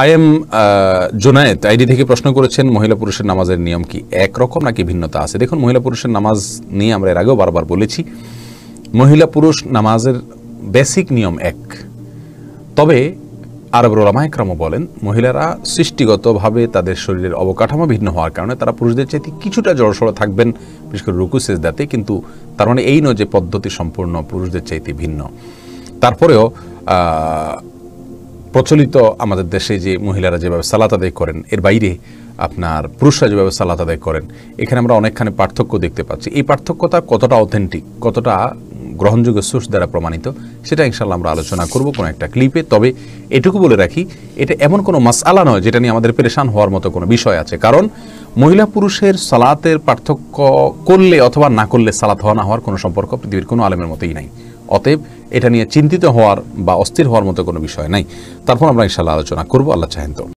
I am Junayed ID থেকে প্রশ্ন করেছেন মহিলা পুরুষের নামাজের নিয়ম কি একরকম নাকি ভিন্নতা আছে দেখুন মহিলা পুরুষের নামাজ নিয়ে আমরা এর আগেও বারবার বলেছি মহিলা পুরুষ নামাজের বেসিক নিয়ম এক তবে আরব রোলামা একরামও বলেন মহিলারা সৃষ্টিগতভাবে তাদের শরীরের অবকাঠামো ভিন্ন হওয়ার কারণে তারা পুরুষদের চাইতে কিছুটা জড়সড় থাকবেন বিশেষ করে রুকু সেজদাতে কিন্তু তার মানে এই নয় যে পদ্ধতি সম্পূর্ণ পুরুষদের চাইতে ভিন্ন তারপরেও প্রচলিত আমাদের দেশে যে মহিলারা যেভাবে সালাত আদায় করেন এর বাইরে আপনার পুরুষরা যেভাবে সালাত আদায় করেন এখানে আমরা অনেকখানি পার্থক্য দেখতে পাচ্ছি এই পার্থক্যটা কতটা অথেন্টিক কতটা গ্রহণযোগ্য সোর্স দ্বারা প্রমাণিত সেটা ইনশাল্লাহ আমরা আলোচনা করব কোনো একটা ক্লিপে তবে এটুকু বলে রাখি এটা এমন কোনো মাসালা নয় যেটা নিয়ে আমাদের পরেশান হওয়ার মতো কোনো বিষয় আছে কারণ মহিলা পুরুষের সালাতের পার্থক্য করলে অথবা না করলে সালাত হওয়া না হওয়ার কোনো সম্পর্ক পৃথিবীর কোনো আলেমের মতোই নাই অতএব এটা নিয়ে চিন্তিত হওয়ার বা অস্থির হওয়ার মতো কোনো বিষয় নাই তারপর আমরা ইনশাল্লাহ আলোচনা করব আল্লাহ চাহেন তো